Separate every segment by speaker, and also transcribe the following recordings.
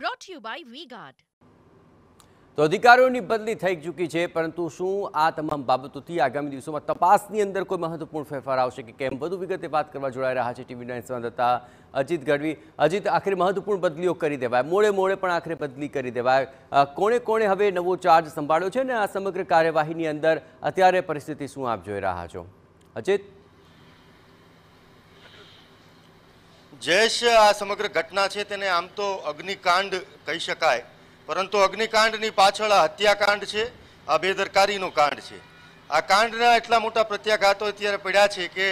Speaker 1: brought you bye વીગાર્ડ તો અધિકારીઓની બદલી થઈ ચૂકી છે પરંતુ શું આ તમામ બાબતોથી આગામી દિવસોમાં તપાસની અંદર કોઈ મહત્વપૂર્ણ ફેરફાર આવશે કે કેમ વધુ વિગતે વાત કરવા જોડાઈ રહ્યા છે ટીવી નાઇન સંવાદદાતા અજીત ગઢવી અજીત આખરે મહત્વપૂર્ણ બદલીઓ કરી દેવાય મોડે મોડે પણ આખરે બદલી કરી દેવાય કોણે કોણે હવે નવો ચાર્જ સંભાળ્યો છે ને આ સમગ્ર કાર્યવાહીની અંદર અત્યારે પરિસ્થિતિ શું આપ જોઈ રહ્યા છો અજીત જયેશ આ સમગ્ર ઘટના છે તેને આમ તો અગ્નિકાંડ
Speaker 2: કહી શકાય પરંતુ અગ્નિકાંડની પાછળ આ હત્યાકાંડ છે આ બેદરકારીનો કાંડ છે આ કાંડના એટલા મોટા પ્રત્યાઘાતો અત્યારે પડ્યા છે કે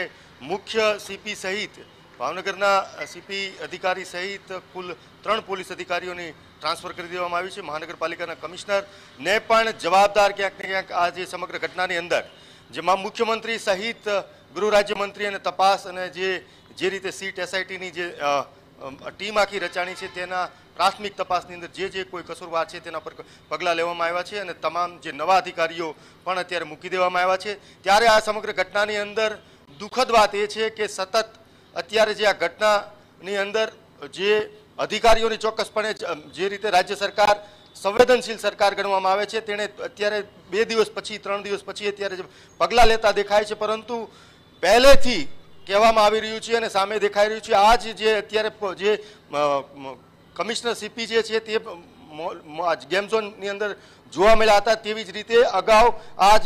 Speaker 2: મુખ્ય સીપી સહિત ભાવનગરના સીપી અધિકારી સહિત કુલ ત્રણ પોલીસ અધિકારીઓની ટ્રાન્સફર કરી દેવામાં આવી છે મહાનગરપાલિકાના કમિશનરને પણ જવાબદાર ક્યાંક ને ક્યાંક આ જે સમગ્ર ઘટનાની અંદર જેમાં મુખ્યમંત્રી સહિત ગૃહ રાજ્યમંત્રી અને તપાસ અને જે જે રીતે સીટ એસઆઈટીની જે ટીમ આખી રચાણી છે તેના પ્રાથમિક તપાસની અંદર જે જે કોઈ કસૂરવાર છે તેના પર પગલાં લેવામાં આવ્યા છે અને તમામ જે નવા અધિકારીઓ પણ અત્યારે મૂકી દેવામાં આવ્યા છે ત્યારે આ સમગ્ર ઘટનાની અંદર દુઃખદ વાત એ છે કે સતત અત્યારે જે આ ઘટનાની અંદર જે અધિકારીઓની ચોક્કસપણે જે રીતે રાજ્ય સરકાર સંવેદનશીલ સરકાર ગણવામાં આવે છે તેણે અત્યારે બે દિવસ પછી ત્રણ દિવસ પછી અત્યારે પગલાં લેતા દેખાય છે પરંતુ પહેલેથી કહેવામાં આવી રહ્યું છે અને સામે દેખાઈ રહ્યું છે આ જે અત્યારે જે કમિશનર સીપી જે છે તે ગેમ ઝોનની અંદર જોવા મળ્યા હતા તેવી જ રીતે અગાઉ આજ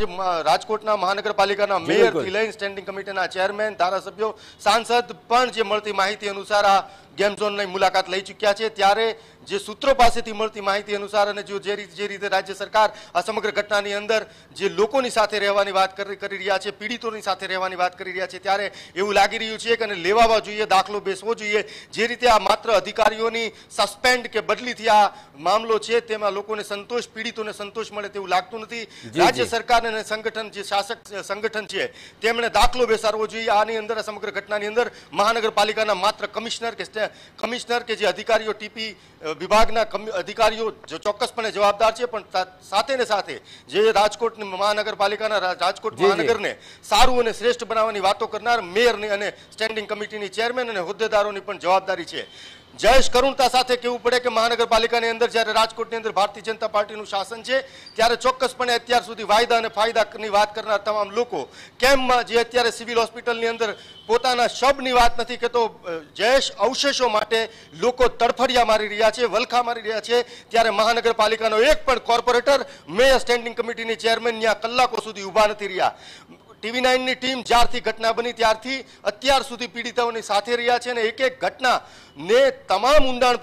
Speaker 2: રાજકોટના મહાનગરપાલિકાના મેયરથી લઈને સ્ટેન્ડિંગ કમિટીના ચેરમેન ધારાસભ્યો સાંસદ પણ જે મળતી માહિતી અનુસાર આ ગેમ ઝોનની મુલાકાત લઈ ચૂક્યા છે ત્યારે જે સૂત્રો પાસેથી મળતી માહિતી અનુસાર અને જો જે રીતે જે રીતે રાજ્ય સરકાર આ સમગ્ર ઘટનાની અંદર જે લોકોની સાથે રહેવાની વાત કરી રહ્યા છે પીડિતોની સાથે રહેવાની વાત કરી રહ્યા છે ત્યારે એવું લાગી રહ્યું છે કે અને લેવાવા જોઈએ દાખલો બેસવો જોઈએ જે રીતે આ માત્ર અધિકારીઓની સસ્પેન્ડ કે બદલીથી આ મામલો છે તેમાં લોકોને સંતોષ પીડિતોને સંતોષ મળે તેવું લાગતું નથી રાજ્ય સરકાર અને સંગઠન જે શાસક સંગઠન છે તેમણે દાખલો બેસાડવો જોઈએ આની અંદર સમગ્ર ઘટનાની અંદર મહાનગરપાલિકાના માત્ર કમિશનર કે કમિશનર કે જે અધિકારીઓ ટીપી વિભાગના અધિકારીઓ ચોક્કસપણે જવાબદાર છે પણ સાથે ને સાથે જે રાજકોટ મહાનગરપાલિકાના રાજકોટ મહાનગરને સારું અને શ્રેષ્ઠ બનાવવાની વાતો કરનાર મેયરની અને સ્ટેન્ડિંગ કમિટીની ચેરમેન અને હોદ્દેદારોની પણ જવાબદારી છે જયેશ કરુણતા સાથે કહેવું પડે કે મહાનગરપાલિકાની અંદર જ્યારે રાજકોટની અંદર ભારતીય જનતા પાર્ટીનું શાસન છે ત્યારે ચોક્કસપણે અત્યાર સુધી વાયદા અને ફાયદાની વાત કરનાર તમામ લોકો કેમ જે અત્યારે સિવિલ હોસ્પિટલની અંદર પોતાના શબની વાત નથી કે તો જયેશ અવશેષો માટે લોકો તડફડિયા મારી રહ્યા છે વલખા મારી રહ્યા છે ત્યારે મહાનગરપાલિકાનો એક પણ કોર્પોરેટર મેયર સ્ટેન્ડિંગ કમિટીની ચેરમેન ત્યાં કલાકો સુધી ઊભા નથી રહ્યા ટીવી નાઇનની ટીમ જ્યારથી ઘટના બની ત્યારથી અત્યાર સુધી પીડિતાઓની સાથે રહ્યા છે અને એક એક ઘટના ને તમામ ઊંડાણ